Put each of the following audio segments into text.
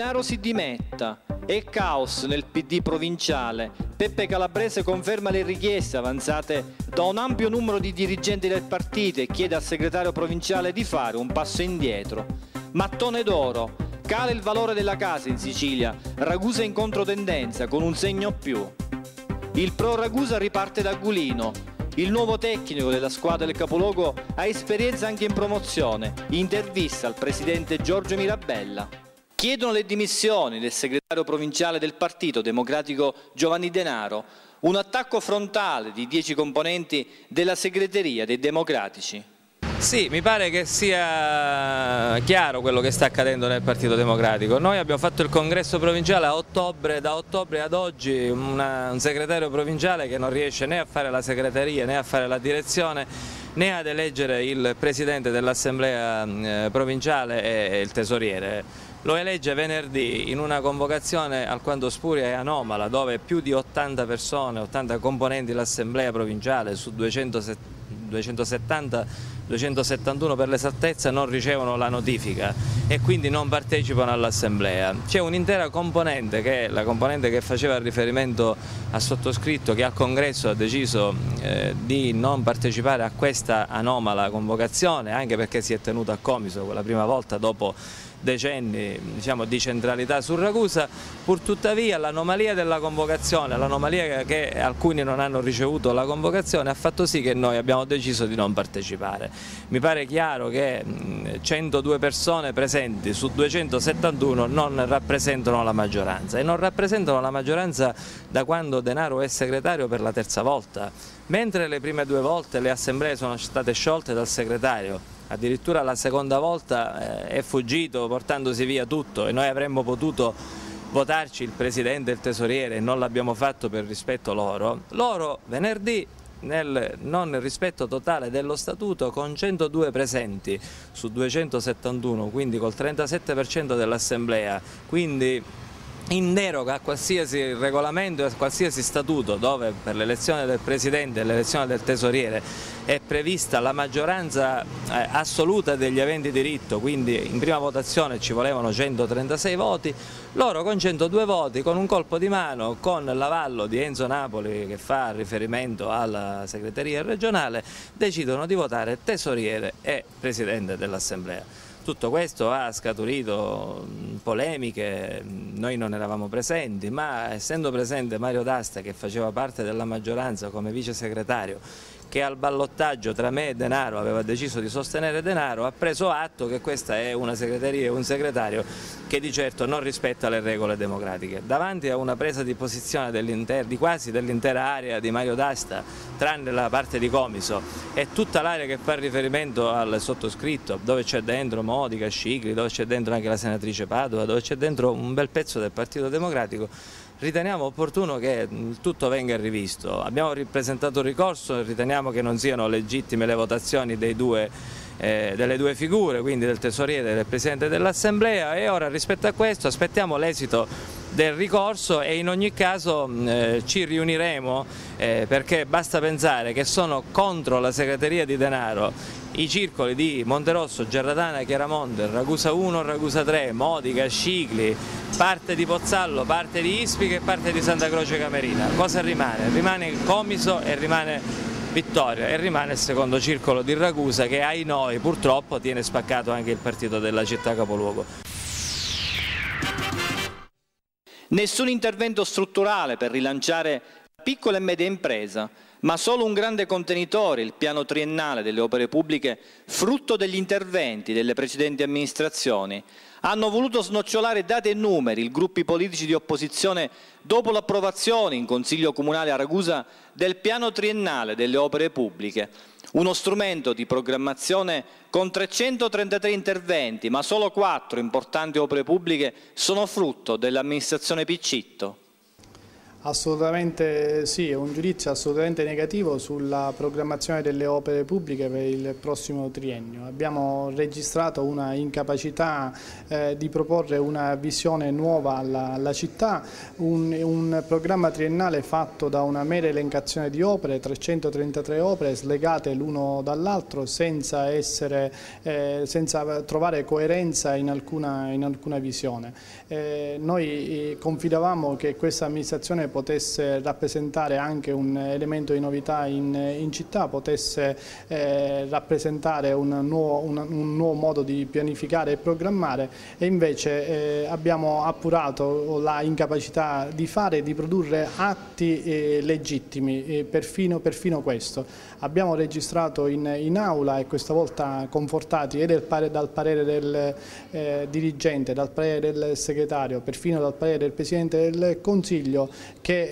Denaro si dimetta. È caos nel PD provinciale. Peppe Calabrese conferma le richieste avanzate da un ampio numero di dirigenti del partito e chiede al segretario provinciale di fare un passo indietro. Mattone d'oro. Cala il valore della casa in Sicilia. Ragusa in controtendenza con un segno più. Il pro Ragusa riparte da Gulino. Il nuovo tecnico della squadra del capoluogo ha esperienza anche in promozione. Intervista al presidente Giorgio Mirabella. Chiedono le dimissioni del segretario provinciale del Partito Democratico Giovanni Denaro, un attacco frontale di dieci componenti della segreteria dei democratici. Sì, mi pare che sia chiaro quello che sta accadendo nel Partito Democratico. Noi abbiamo fatto il congresso provinciale a ottobre, da ottobre ad oggi una, un segretario provinciale che non riesce né a fare la segreteria né a fare la direzione né ad eleggere il presidente dell'assemblea eh, provinciale e il tesoriere lo elegge venerdì in una convocazione alquanto spuria e anomala dove più di 80 persone, 80 componenti dell'assemblea provinciale su 270, 271 per l'esattezza non ricevono la notifica e quindi non partecipano all'assemblea. C'è un'intera componente che è la componente che faceva riferimento a sottoscritto che al congresso ha deciso eh, di non partecipare a questa anomala convocazione anche perché si è tenuta a Comiso quella prima volta dopo decenni diciamo, di centralità su Ragusa, purtuttavia l'anomalia della convocazione, l'anomalia che alcuni non hanno ricevuto la convocazione ha fatto sì che noi abbiamo deciso di non partecipare. Mi pare chiaro che 102 persone presenti su 271 non rappresentano la maggioranza e non rappresentano la maggioranza da quando Denaro è segretario per la terza volta, mentre le prime due volte le assemblee sono state sciolte dal segretario addirittura la seconda volta eh, è fuggito portandosi via tutto e noi avremmo potuto votarci il presidente e il tesoriere e non l'abbiamo fatto per rispetto loro, loro venerdì nel non rispetto totale dello statuto con 102 presenti su 271, quindi col 37% dell'assemblea, quindi in deroga a qualsiasi regolamento e a qualsiasi statuto dove per l'elezione del presidente e l'elezione del tesoriere è prevista la maggioranza eh, assoluta degli aventi diritto, quindi in prima votazione ci volevano 136 voti, loro con 102 voti, con un colpo di mano, con l'avallo di Enzo Napoli che fa riferimento alla segreteria regionale, decidono di votare tesoriere e presidente dell'assemblea. Tutto questo ha scaturito mm, polemiche, mm, noi non eravamo presenti, ma essendo presente Mario D'Asta che faceva parte della maggioranza come vice segretario che al ballottaggio tra me e Denaro aveva deciso di sostenere Denaro ha preso atto che questa è una segreteria e un segretario che di certo non rispetta le regole democratiche. Davanti a una presa di posizione di quasi dell'intera area di Mario D'Asta, tranne la parte di Comiso e tutta l'area che fa riferimento al sottoscritto, dove c'è dentro Modica, Scicli, dove c'è dentro anche la senatrice Padova, dove c'è dentro un bel pezzo del Partito Democratico, riteniamo opportuno che mm, tutto venga rivisto. Abbiamo ripresentato il ricorso, riteniamo che non siano legittime le votazioni due, eh, delle due figure, quindi del tesoriere e del Presidente dell'Assemblea e ora rispetto a questo aspettiamo l'esito del ricorso e in ogni caso mm, eh, ci riuniremo eh, perché basta pensare che sono contro la segreteria di denaro i circoli di Monterosso, Gerradana, Chiaramonte, Ragusa 1, Ragusa 3, Modica, Scicli, parte di Pozzallo, parte di Ispica e parte di Santa Croce Camerina. Cosa rimane? Rimane il Comiso e rimane vittoria e rimane il secondo circolo di Ragusa che ai noi purtroppo tiene spaccato anche il partito della città capoluogo. Nessun intervento strutturale per rilanciare la piccola e media impresa, ma solo un grande contenitore, il piano triennale delle opere pubbliche, frutto degli interventi delle precedenti amministrazioni, hanno voluto snocciolare date e numeri i gruppi politici di opposizione dopo l'approvazione in Consiglio Comunale a Ragusa del piano triennale delle opere pubbliche, uno strumento di programmazione con 333 interventi, ma solo quattro importanti opere pubbliche sono frutto dell'amministrazione Piccitto. Assolutamente sì, è un giudizio assolutamente negativo sulla programmazione delle opere pubbliche per il prossimo triennio. Abbiamo registrato una incapacità eh, di proporre una visione nuova alla, alla città, un, un, programma triennale fatto da una mera elencazione di opere, 333 opere slegate l'uno dall'altro senza, eh, senza trovare coerenza in alcuna, in alcuna visione. Eh, noi eh, confidavamo che questa amministrazione potesse rappresentare anche un elemento di novità in, in città, potesse eh, rappresentare un nuovo, un, un nuovo, modo di pianificare e programmare e invece eh, abbiamo appurato la incapacità di fare e di produrre atti eh, legittimi, perfino, perfino, questo. Abbiamo registrato in, in, aula e questa volta confortati e del, dal parere del eh, dirigente, dal parere del segretario, perfino dal parere del Presidente del Consiglio che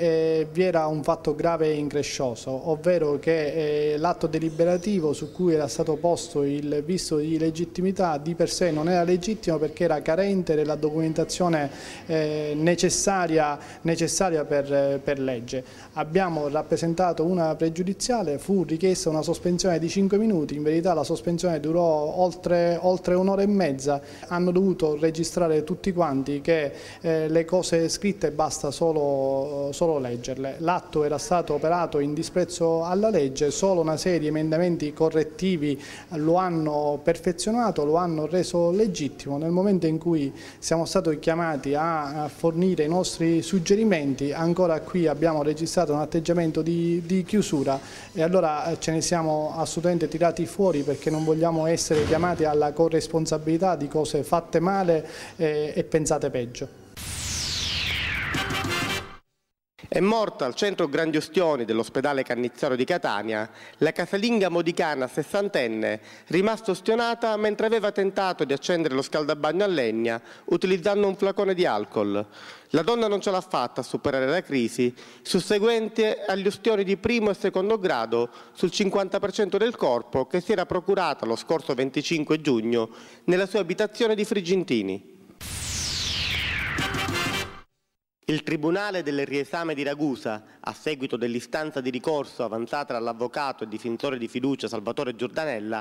eh, vi era un fatto grave e increscioso, ovvero che eh, l'atto deliberativo su cui era stato posto il visto di legittimità di per sé non era legittimo perché era carente della documentazione eh, necessaria, necessaria per, eh, per, legge. Abbiamo rappresentato una pregiudiziale, fu richiesta una sospensione di 5 minuti, in verità la sospensione durò oltre, oltre un'ora e mezza, hanno dovuto registrare tutti quanti che eh, le cose scritte basta solo solo leggerle. L'atto era stato operato in disprezzo alla legge, solo una serie di emendamenti correttivi lo hanno perfezionato, lo hanno reso legittimo. Nel momento in cui siamo stati chiamati a fornire i nostri suggerimenti, ancora qui abbiamo registrato un atteggiamento di, di chiusura e allora eh, ce ne siamo assolutamente tirati fuori perché non vogliamo essere chiamati alla corresponsabilità di cose fatte male e, eh, e pensate peggio. È morta al centro Grandi Ostioni dell'ospedale Cannizzaro di Catania la casalinga modicana sessantenne rimasta ostionata mentre aveva tentato di accendere lo scaldabagno a legna utilizzando un flacone di alcol. La donna non ce l'ha fatta a superare la crisi, susseguente agli ostioni di primo e secondo grado sul 50% del corpo che si era procurata lo scorso 25 giugno nella sua abitazione di Frigintini. Il Tribunale del riesame di Ragusa, a seguito dell'istanza di ricorso avanzata dall'avvocato e difensore di fiducia Salvatore Giordanella,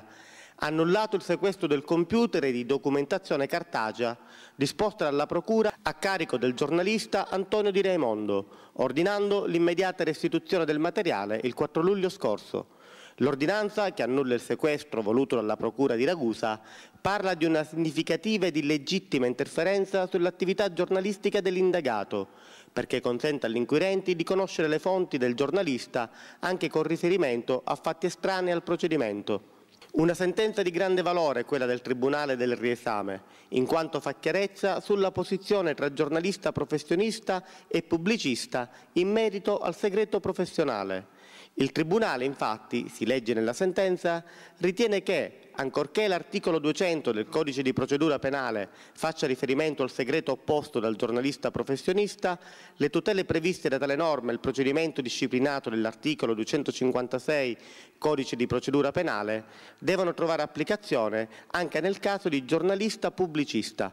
ha annullato il sequestro del computer e di documentazione cartacea disposta dalla Procura a carico del giornalista Antonio Di Raimondo, ordinando l'immediata restituzione del materiale il 4 luglio scorso. L'ordinanza, che annulla il sequestro voluto dalla Procura di Ragusa, parla di una significativa ed illegittima interferenza sull'attività giornalistica dell'indagato, perché consente agli inquirenti di conoscere le fonti del giornalista anche con riferimento a fatti estranei al procedimento. Una sentenza di grande valore è quella del Tribunale del Riesame, in quanto fa chiarezza sulla posizione tra giornalista professionista e pubblicista in merito al segreto professionale il Tribunale, infatti, si legge nella sentenza, ritiene che, ancorché l'articolo 200 del codice di procedura penale faccia riferimento al segreto opposto dal giornalista professionista, le tutele previste da tale norma e il procedimento disciplinato nell'articolo 256 codice di procedura penale devono trovare applicazione anche nel caso di giornalista pubblicista.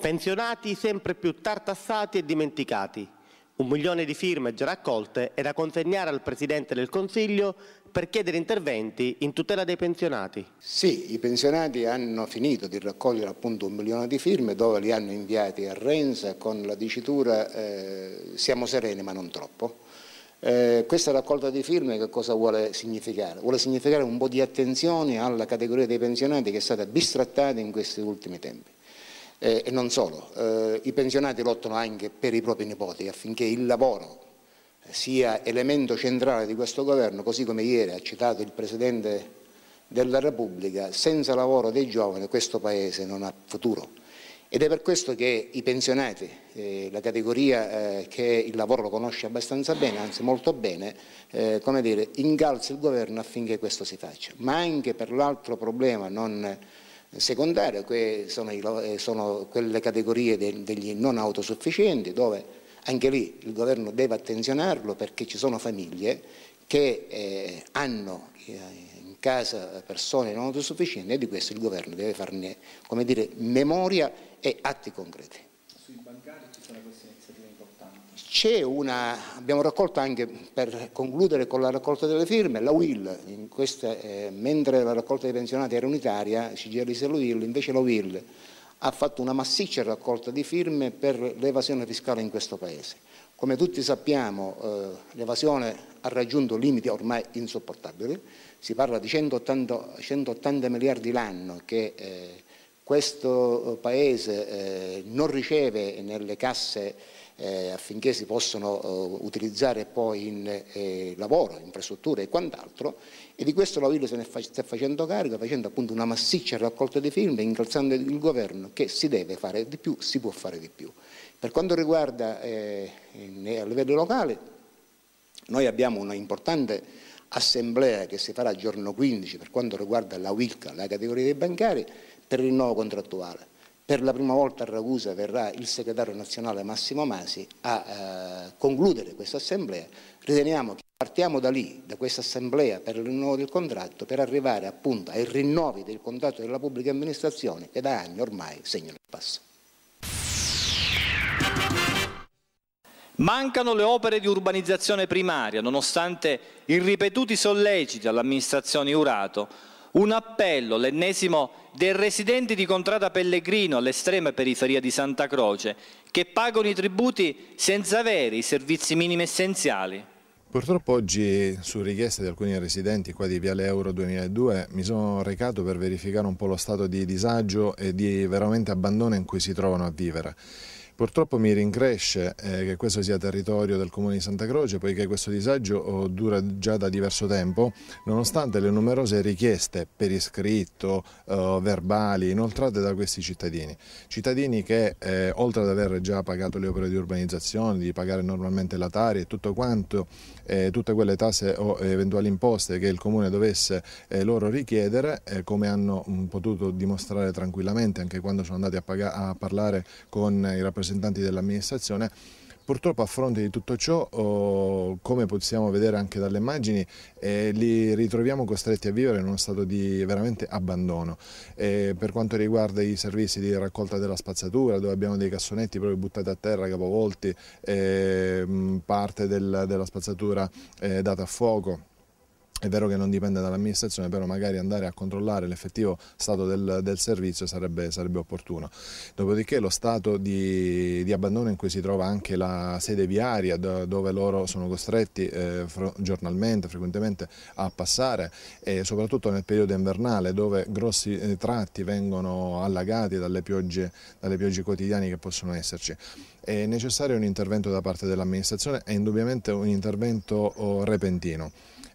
Pensionati sempre più tartassati e dimenticati. Un milione di firme già raccolte e da consegnare al Presidente del Consiglio per chiedere interventi in tutela dei pensionati. Sì, i pensionati hanno finito di raccogliere appunto un milione di firme dove li hanno inviati a Renza con la dicitura eh, siamo sereni ma non troppo. Eh, questa raccolta di firme che cosa vuole significare? Vuole significare un po' di attenzione alla categoria dei pensionati che è stata bistrattata in questi ultimi tempi. Eh, e non solo, eh, i pensionati lottano anche per i propri nipoti affinché il lavoro eh, sia elemento centrale di questo governo, così come ieri ha citato il Presidente della Repubblica, senza lavoro dei giovani questo Paese non ha futuro. Ed è per questo che i pensionati, eh, la categoria eh, che il lavoro lo conosce abbastanza bene, anzi molto bene, eh, come dire, incalza il governo affinché questo si faccia. Ma anche per l'altro problema non secondario, que sono, i, eh, sono, quelle categorie de, degli non autosufficienti dove anche lì il governo deve attenzionarlo perché ci sono famiglie che eh, hanno eh, in casa persone non autosufficienti e di questo il governo deve farne dire, memoria e atti concreti una, abbiamo raccolto anche per concludere con la raccolta delle firme, la WIL, questa, eh, mentre la raccolta dei pensionati era unitaria, CGL e la invece la UIL ha fatto una massiccia raccolta di firme per l'evasione fiscale in questo Paese. Come tutti sappiamo eh, l'evasione ha raggiunto limiti ormai insopportabili, si parla di 180, 180 miliardi l'anno che eh, questo Paese eh, non riceve nelle casse eh, affinché si possano eh, utilizzare poi in eh, lavoro, infrastrutture e quant'altro e di questo la Ville se ne fa, sta facendo carico facendo appunto una massiccia raccolta di film incalzando il governo che si deve fare di più, si può fare di più. Per quanto riguarda eh, a livello locale noi abbiamo una importante assemblea che si farà giorno 15 per quanto riguarda la WILCA, la categoria dei bancari, per il rinnovo contrattuale. Per la prima volta a Ragusa verrà il segretario nazionale Massimo Masi a eh, concludere questa assemblea. Riteniamo che partiamo da lì, da questa assemblea per il rinnovo del contratto, per arrivare appunto ai rinnovi del contratto della pubblica amministrazione che da anni ormai segnano il passo. Mancano le opere di urbanizzazione primaria, nonostante i ripetuti solleciti all'amministrazione Urato, un appello, l'ennesimo del residente di Contrada Pellegrino all'estrema periferia di Santa Croce che pagano i tributi senza avere i servizi minimi essenziali. Purtroppo oggi su richiesta di alcuni residenti qua di Viale Euro 2002 mi sono recato per verificare un po' lo stato di disagio e di veramente abbandono in cui si trovano a vivere. Purtroppo mi rincresce eh, che questo sia territorio del Comune di Santa Croce, poiché questo disagio oh, dura già da diverso tempo, nonostante le numerose richieste per iscritto, eh, verbali, inoltrate da questi cittadini. Cittadini che, eh, oltre ad aver già pagato le opere di urbanizzazione, di pagare normalmente la Tari e tutto quanto, eh, tutte quelle tasse o eventuali imposte che il Comune dovesse eh, loro richiedere, eh, come hanno mm, potuto dimostrare tranquillamente anche quando sono andati a, a parlare con i rappresentanti rappresentanti dell'amministrazione. Purtroppo a fronte di tutto ciò, oh, come possiamo vedere anche dalle immagini, eh, li ritroviamo costretti a vivere in uno stato di veramente abbandono. Eh, per quanto riguarda i servizi di raccolta della spazzatura, dove abbiamo dei cassonetti proprio buttati a terra, capovolti, eh, parte del, della spazzatura eh, data a fuoco, è vero che non dipende dall'amministrazione, però magari andare a controllare l'effettivo stato del, del servizio sarebbe, sarebbe, opportuno. Dopodiché lo stato di, di, abbandono in cui si trova anche la sede viaria, do, dove loro sono costretti eh, fr giornalmente, frequentemente a passare, e soprattutto nel periodo invernale, dove grossi eh, tratti vengono allagati dalle piogge, dalle piogge quotidiane che possono esserci. È necessario un intervento da parte dell'amministrazione e indubbiamente un intervento oh, repentino.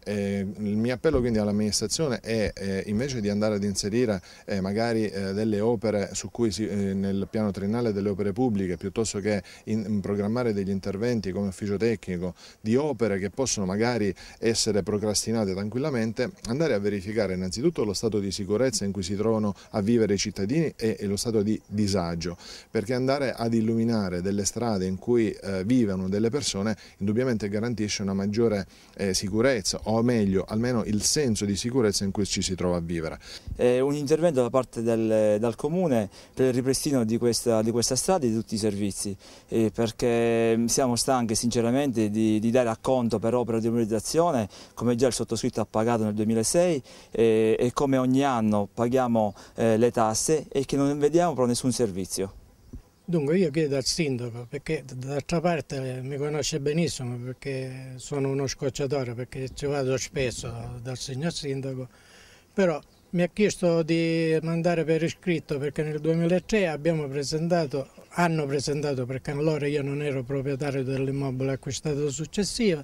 Eh, il mio appello quindi all'amministrazione è eh, invece di andare ad inserire eh, magari eh, delle opere su cui si, eh, nel piano triennale delle opere pubbliche piuttosto che in, in programmare degli interventi come ufficio tecnico di opere che possono magari essere procrastinate tranquillamente, andare a verificare innanzitutto lo stato di sicurezza in cui si trovano a vivere i cittadini e, e lo stato di disagio, perché andare ad illuminare delle strade in cui eh, vivono delle persone indubbiamente garantisce una maggiore sicurezza o o meglio almeno il senso di sicurezza in cui ci si trova a vivere. È un intervento da parte del, del Comune per il ripristino di questa, di questa, strada e di tutti i servizi, eh, perché mm, siamo stanchi sinceramente di, di dare acconto per opera di urbanizzazione, come già il sottoscritto ha pagato nel 2006 eh, e come ogni anno paghiamo eh, le tasse e che non vediamo però nessun servizio. Dunque io chiedo al sindaco perché d'altra parte eh, mi conosce benissimo perché sono uno scocciatore perché ci vado spesso dal signor sindaco però mi ha chiesto di mandare per iscritto perché nel 2003 abbiamo presentato, hanno presentato perché allora io non ero proprietario dell'immobile acquistato successivo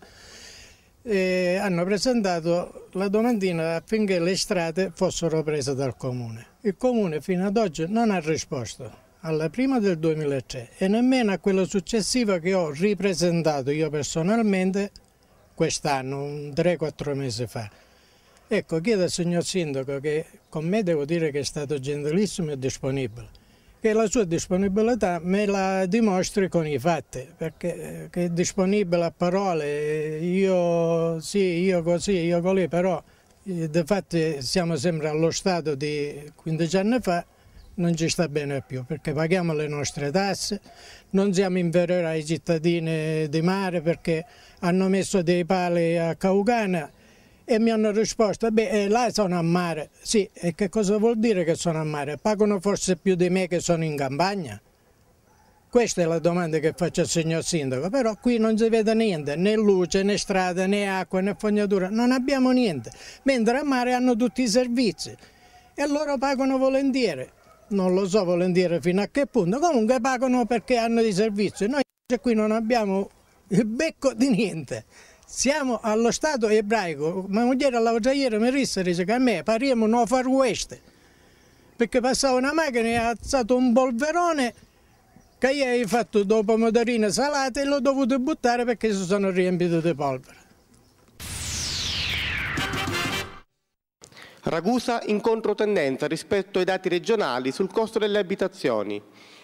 hanno presentato la domandina affinché le strade fossero prese dal comune. Il comune fino ad oggi non ha risposto alla prima del 2003 e nemmeno a quella successiva che ho ripresentato io personalmente quest'anno, 3-4 mesi fa. Ecco, chiedo al signor Sindaco che con me devo dire che è stato gentilissimo e disponibile, che la sua disponibilità me la dimostri con i fatti, perché eh, è disponibile a parole, io sì, io così, io così, però eh, di fatti siamo sempre allo stato di 15 anni fa non ci sta bene più perché paghiamo le nostre tasse, non siamo inferiori ai cittadini di mare perché hanno messo dei pali a Caucana e mi hanno risposto, beh eh, là sono a mare, sì, e che cosa vuol dire che sono a mare? Pagano forse più di me che sono in campagna? Questa è la domanda che faccio al signor Sindaco, però qui non si vede niente, né luce, né strada, né acqua, né fognatura, non abbiamo niente, mentre a mare hanno tutti i servizi e loro pagano volentieri non lo so volentieri fino a che punto, comunque pagano perché hanno di servizio. Noi qui non abbiamo il becco di niente. Siamo allo Stato ebraico. Ma moglie alla ieri mi disse, dice che a me pariamo no far west. Perché passava una macchina e ha alzato un polverone che io ho fatto dopo pomodorine salate e l'ho dovuto buttare perché si sono riempito di polvere. Ragusa in controtendenza rispetto ai dati regionali sul costo delle abitazioni.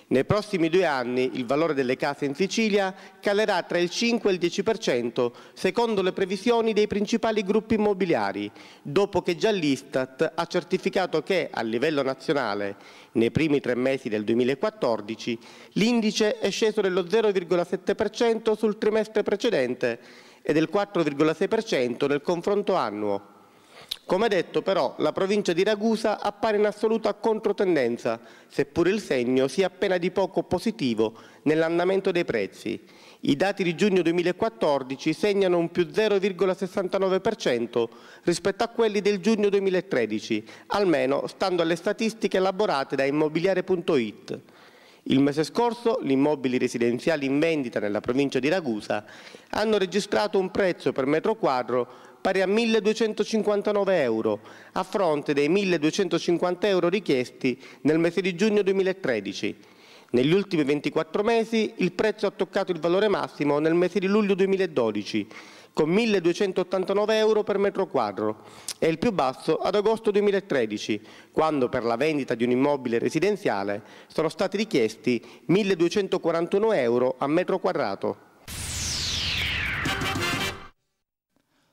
Nei prossimi due anni il valore delle case in Sicilia calerà tra il 5 e il 10% secondo le previsioni dei principali gruppi immobiliari, dopo che già l'Istat ha certificato che a livello nazionale, nei primi tre mesi del 2014, l'indice è sceso dello 0,7% sul trimestre precedente e del 4,6% nel confronto annuo. Come detto però, la provincia di Ragusa appare in assoluta controtendenza, seppure il segno sia appena di poco positivo nell'andamento dei prezzi. I dati di giugno 2014 segnano un più 0,69% rispetto a quelli del giugno 2013, almeno stando alle statistiche elaborate da immobiliare.it. Il mese scorso gli immobili residenziali in vendita nella provincia di Ragusa hanno registrato un prezzo per metro quadro pari a 1.259 euro, a fronte dei 1.250 euro richiesti nel mese di giugno 2013. Negli ultimi 24 mesi il prezzo ha toccato il valore massimo nel mese di luglio 2012, con 1.289 euro per metro quadro, e il più basso ad agosto 2013, quando per la vendita di un immobile residenziale sono stati richiesti 1.241 euro a metro quadrato.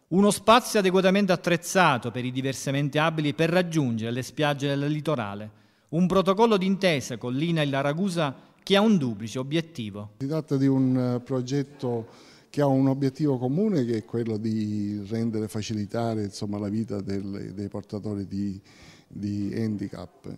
uno spazio adeguatamente attrezzato per i diversamente abili per raggiungere le spiagge del litorale, un protocollo d'intesa con l'INA e la Ragusa che ha un duplice obiettivo. Si tratta di un eh, progetto che ha un obiettivo comune che è quello di rendere facilitare insomma, la vita del, dei portatori di, di handicap.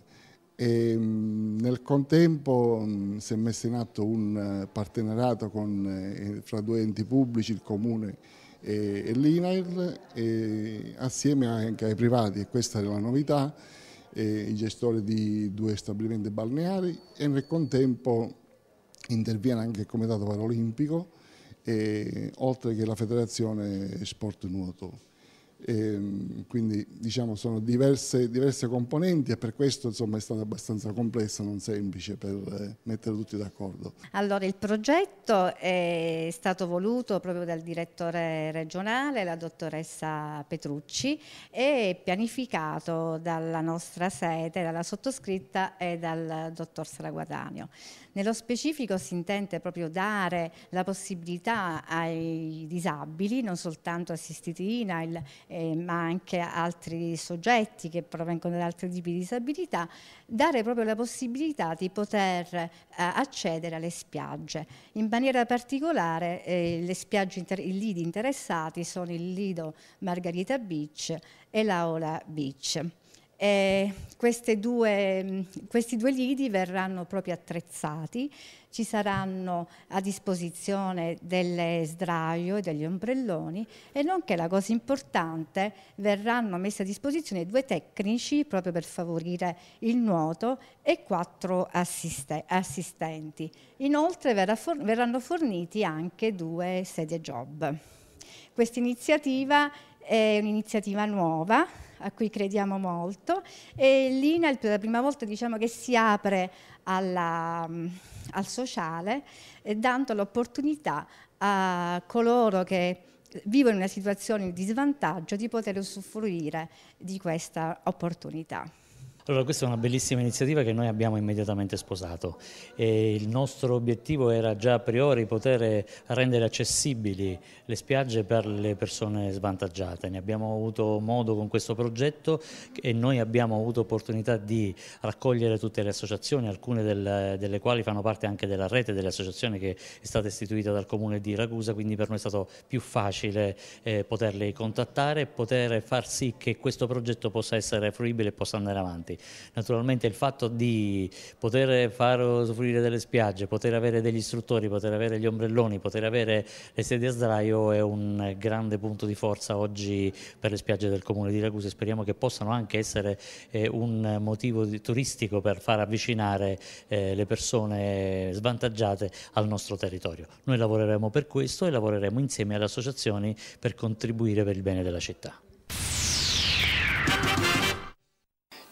E, mm, nel contempo mm, si è messo in atto un eh, partenariato con, eh, fra due enti pubblici, il Comune e, e l'INAIL, e assieme anche ai privati, e questa è la novità, i gestori di due stabilimenti balneari e nel contempo interviene anche il Comitato Paralimpico, oltre che la Federazione Sport Nuoto. Ehm, quindi diciamo sono diverse, diverse, componenti e per questo insomma è stato abbastanza complesso, non semplice per eh, mettere tutti d'accordo. Allora il progetto è stato voluto proprio dal direttore regionale, la dottoressa Petrucci e pianificato dalla nostra sede, dalla sottoscritta e dal dottor Saraguadagno. Nello specifico si intende proprio dare la possibilità ai disabili, non soltanto assistiti INAIL, eh, ma anche altri soggetti che provengono da altri tipi di disabilità, dare proprio la possibilità di poter eh, accedere alle spiagge. In maniera particolare eh, le spiagge, i lidi interessati sono il lido Margherita Beach e l'Aola Beach. E due, mm, questi due lidi verranno proprio attrezzati, ci saranno a disposizione delle sdraio e degli ombrelloni e nonché la cosa importante verranno messe a disposizione due tecnici proprio per favorire il nuoto e quattro assiste, assistenti. Inoltre for, verranno forniti anche due sedie job. Questa iniziativa è un'iniziativa nuova a cui crediamo molto e l'INAIL per la prima volta diciamo che si apre alla, mm, al sociale eh, dando l'opportunità a coloro che vivono in una situazione di svantaggio di poter usufruire di questa opportunità. Allora questa è una bellissima iniziativa che noi abbiamo immediatamente sposato e il nostro obiettivo era già a priori poter rendere accessibili le spiagge per le persone svantaggiate. Ne abbiamo avuto modo con questo progetto e noi abbiamo avuto opportunità di raccogliere tutte le associazioni, alcune del, delle quali fanno parte anche della rete delle associazioni che è stata istituita dal comune di Ragusa, quindi per noi è stato più facile eh, poterle contattare e poter far sì che questo progetto possa essere fruibile e possa andare avanti. Naturalmente il fatto di poter far usufruire delle spiagge, poter avere degli istruttori, poter avere gli ombrelloni, poter avere le sedie a sdraio è un grande punto di forza oggi per le spiagge del comune di Ragusa e speriamo che possano anche essere eh, un motivo di, turistico per far avvicinare eh, le persone svantaggiate al nostro territorio. Noi lavoreremo per questo e lavoreremo insieme alle associazioni per contribuire per il bene della città.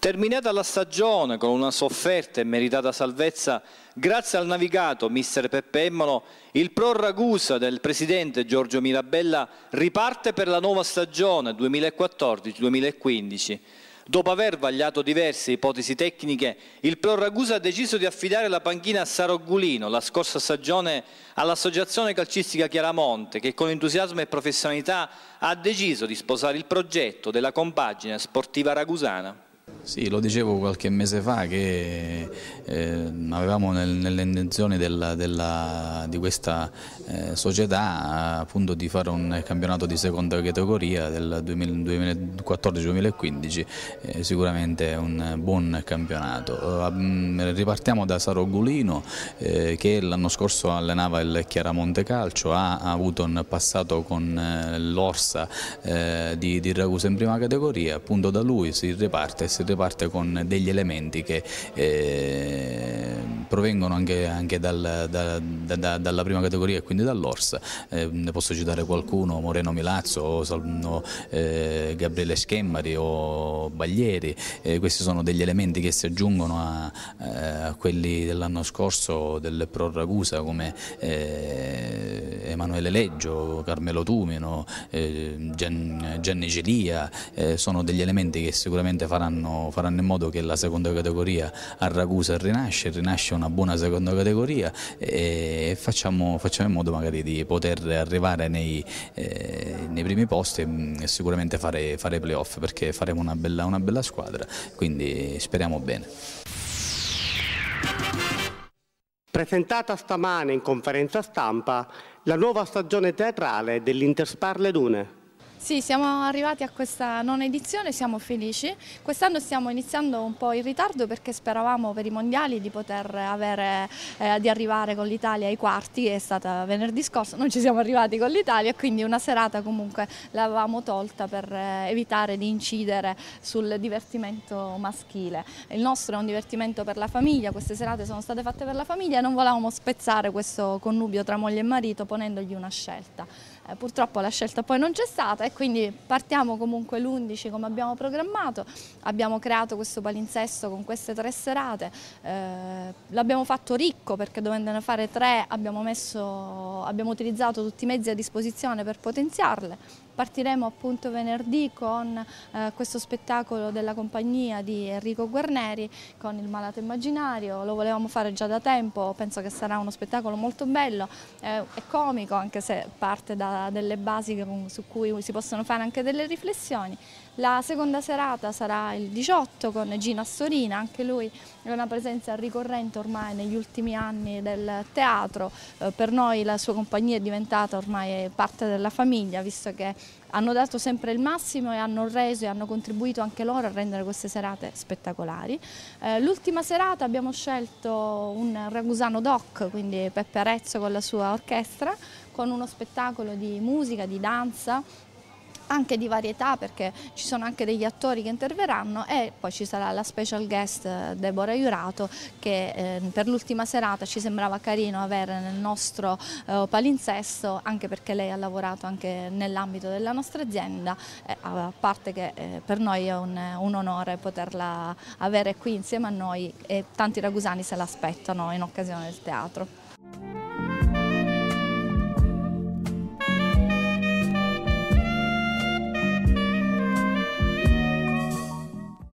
Terminata la stagione con una sofferta e meritata salvezza, grazie al navigato mister Peppe Emmolo, il Pro Ragusa del presidente Giorgio Mirabella riparte per la nuova stagione 2014-2015. Dopo aver vagliato diverse ipotesi tecniche, il Pro Ragusa ha deciso di affidare la panchina a Sarogulino la scorsa stagione all'associazione calcistica Chiaramonte che con entusiasmo e professionalità ha deciso di sposare il progetto della compagine sportiva ragusana. Sì, lo dicevo qualche mese fa che eh, avevamo nel, nelle zone della, della, di questa eh, società appunto di fare un campionato di seconda categoria del 2014-2015, eh, sicuramente è un buon campionato. Ehm, ripartiamo da Saro Sarogulino eh, che l'anno scorso allenava il Chiaramonte Calcio, ha, ha avuto un passato con eh, l'Orsa eh, di, di Ragusa in prima categoria, appunto da lui si riparte queste due con degli elementi che eh, provengono anche, anche dal, da, da, da, dalla prima categoria e quindi dall'Orsa. eh, ne posso citare qualcuno, Moreno Milazzo, o, o, eh, Gabriele Schemmari o Baglieri, eh, questi sono degli elementi che si aggiungono a, eh, a quelli dell'anno scorso del Pro Ragusa come eh, Emanuele Leggio, Carmelo Tumino, Gian, Gianni Celia, sono degli elementi che sicuramente faranno faranno, faranno, in modo che la seconda categoria a Ragusa rinasce, rinasce una buona seconda categoria e facciamo, facciamo in modo magari di poter arrivare nei, eh, nei primi posti mm, e sicuramente fare, fare playoff perché faremo una bella, una bella squadra, quindi speriamo bene. Presentata stamane in conferenza stampa la nuova stagione teatrale dell'Intersparle Dune. Sì, siamo arrivati a questa nona edizione, siamo felici. Quest'anno stiamo iniziando un po' in ritardo perché speravamo per i mondiali di poter avere, eh, di arrivare con l'Italia ai quarti, è stata venerdì scorso, non ci siamo arrivati con l'Italia, quindi una serata comunque l'avevamo tolta per eh, evitare di incidere sul divertimento maschile. Il nostro è un divertimento per la famiglia, queste serate sono state fatte per la famiglia e non volevamo spezzare questo connubio tra moglie e marito ponendogli una scelta eh, purtroppo la scelta poi non c'è stata e quindi partiamo comunque l'11 come abbiamo programmato, abbiamo creato questo palinsesto con queste tre serate, eh, l'abbiamo fatto ricco perché dovendone fare tre abbiamo, messo, abbiamo utilizzato tutti i mezzi a disposizione per potenziarle Partiremo appunto venerdì con eh, questo spettacolo della compagnia di Enrico Guarneri con il malato immaginario, lo volevamo fare già da tempo, penso che sarà uno spettacolo molto bello eh, e comico anche se parte da delle basi su cui si possono fare anche delle riflessioni la seconda serata sarà il 18 con Gina Storina, anche lui è una presenza ricorrente ormai negli ultimi anni del teatro, eh, per noi la sua compagnia è diventata ormai parte della famiglia, visto che hanno dato sempre il massimo e hanno reso e hanno contribuito anche loro a rendere queste serate spettacolari. Eh, l'ultima serata abbiamo scelto un ragusano doc, quindi Peppe Arezzo con la sua orchestra, con uno spettacolo di musica, di danza, anche di varietà perché ci sono anche degli attori che interverranno e poi ci sarà la special guest eh, Deborah Iurato che eh, per l'ultima serata ci sembrava carino avere nel nostro eh, palinsesto anche perché lei ha lavorato anche nell'ambito della nostra azienda eh, a parte che eh, per noi è un, un, onore poterla avere qui insieme a noi e tanti ragusani se l'aspettano in occasione del teatro.